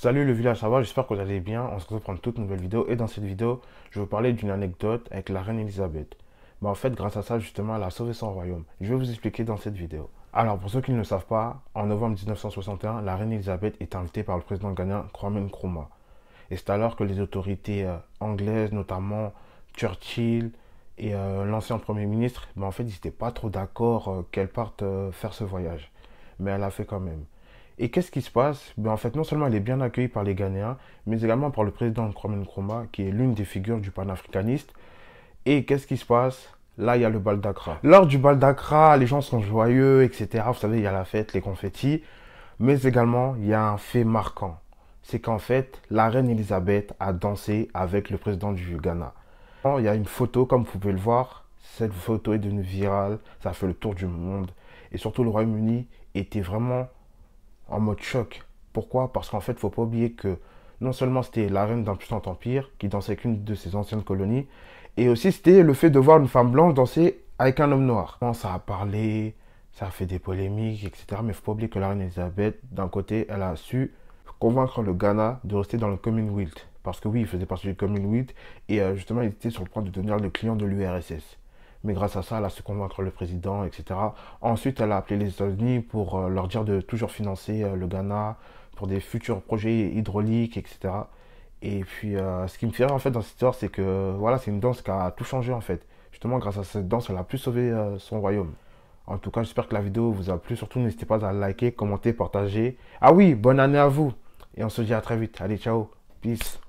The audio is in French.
Salut le village, savoir, J'espère que vous allez bien. On se retrouve pour une toute nouvelle vidéo. Et dans cette vidéo, je vais vous parler d'une anecdote avec la reine Elisabeth. Mais bah, en fait, grâce à ça, justement, elle a sauvé son royaume. Je vais vous expliquer dans cette vidéo. Alors, pour ceux qui ne le savent pas, en novembre 1961, la reine Elisabeth est invitée par le président ghanéen Kwame Nkrumah. Et c'est alors que les autorités euh, anglaises, notamment Churchill et euh, l'ancien Premier ministre, mais bah, en fait, ils n'étaient pas trop d'accord euh, qu'elle parte faire ce voyage. Mais elle a fait quand même. Et qu'est-ce qui se passe ben, En fait, non seulement elle est bien accueillie par les Ghanéens, mais également par le président Kwame Nkrumah, qui est l'une des figures du panafricaniste. Et qu'est-ce qui se passe Là, il y a le bal d'Accra. Lors du bal d'Accra, les gens sont joyeux, etc. Vous savez, il y a la fête, les confettis. Mais également, il y a un fait marquant. C'est qu'en fait, la reine Elisabeth a dansé avec le président du Ghana. Il y a une photo, comme vous pouvez le voir. Cette photo est devenue virale. Ça fait le tour du monde. Et surtout, le Royaume-Uni était vraiment en mode choc. Pourquoi Parce qu'en fait, il faut pas oublier que non seulement c'était la reine d'un puissant empire qui dansait avec une de ses anciennes colonies, et aussi c'était le fait de voir une femme blanche danser avec un homme noir. Ça a parlé, ça a fait des polémiques, etc. Mais faut pas oublier que la reine Elisabeth, d'un côté, elle a su convaincre le Ghana de rester dans le Commonwealth. Parce que oui, il faisait partie du Commonwealth et euh, justement, il était sur le point de devenir le client de l'URSS. Mais grâce à ça, elle a su convaincre le président, etc. Ensuite, elle a appelé les États-Unis pour euh, leur dire de toujours financer euh, le Ghana pour des futurs projets hydrauliques, etc. Et puis, euh, ce qui me fait rire en fait dans cette histoire, c'est que voilà, c'est une danse qui a tout changé en fait. Justement, grâce à cette danse, elle a pu sauver son royaume. En tout cas, j'espère que la vidéo vous a plu. Surtout, n'hésitez pas à liker, commenter, partager. Ah oui, bonne année à vous. Et on se dit à très vite. Allez, ciao. Peace.